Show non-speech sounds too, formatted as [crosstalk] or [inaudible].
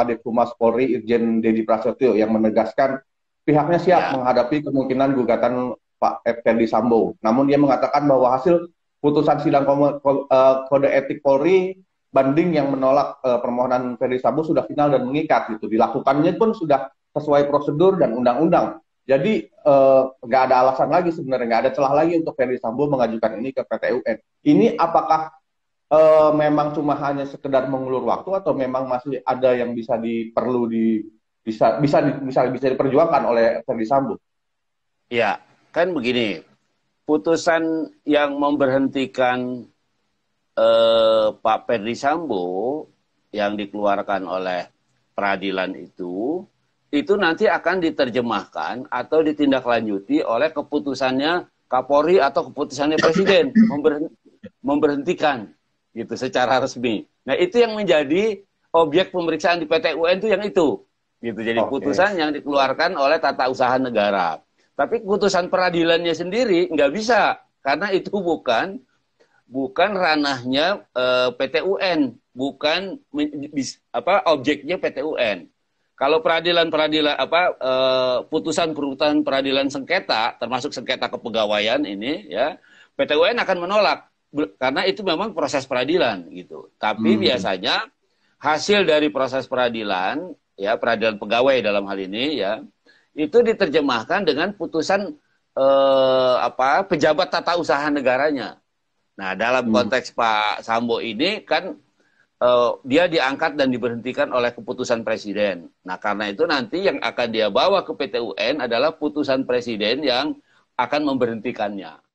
Kadif Humas Polri Irjen Dedi Prasetyo yang menegaskan pihaknya siap ya. menghadapi kemungkinan gugatan Pak F. Ferdi Sambo. Namun dia mengatakan bahwa hasil putusan sidang eh, kode etik Polri banding yang menolak uh, permohonan Ferdi Sambo sudah final dan mengikat Itu Dilakukannya pun sudah sesuai prosedur dan undang-undang. Jadi eh, nggak uh, ada alasan lagi sebenarnya, nggak ada celah lagi untuk Ferdi Sambo mengajukan ini ke PTUN. Ini apakah uh, memang cuma hanya sekedar mengulur waktu atau memang masih ada yang bisa diperlu di bisa bisa bisa bisa diperjuangkan oleh Ferdi Sambo? Ya, kan begini. Putusan yang memberhentikan eh, Pak Ferdi Sambo yang dikeluarkan oleh peradilan itu itu nanti akan diterjemahkan atau ditindaklanjuti oleh keputusannya Kapolri atau keputusannya Presiden [coughs] memberhentikan gitu secara resmi. Nah, itu yang menjadi objek pemeriksaan di PT UN itu yang itu. Gitu. Jadi okay. putusan yang dikeluarkan oleh tata usaha negara. Tapi putusan peradilannya sendiri nggak bisa karena itu bukan bukan ranahnya e, eh, PT UN, bukan apa objeknya PT UN. Kalau peradilan-peradilan apa e, eh, putusan-putusan peradilan sengketa termasuk sengketa kepegawaian ini ya, PT UN akan menolak karena itu memang proses peradilan gitu. Tapi hmm. biasanya hasil dari proses peradilan ya peradilan pegawai dalam hal ini ya itu diterjemahkan dengan putusan eh, apa pejabat tata usaha negaranya. Nah dalam hmm. konteks hmm. Pak Sambo ini kan eh, dia diangkat dan diberhentikan oleh keputusan presiden. Nah karena itu nanti yang akan dia bawa ke PTUN adalah putusan presiden yang akan memberhentikannya.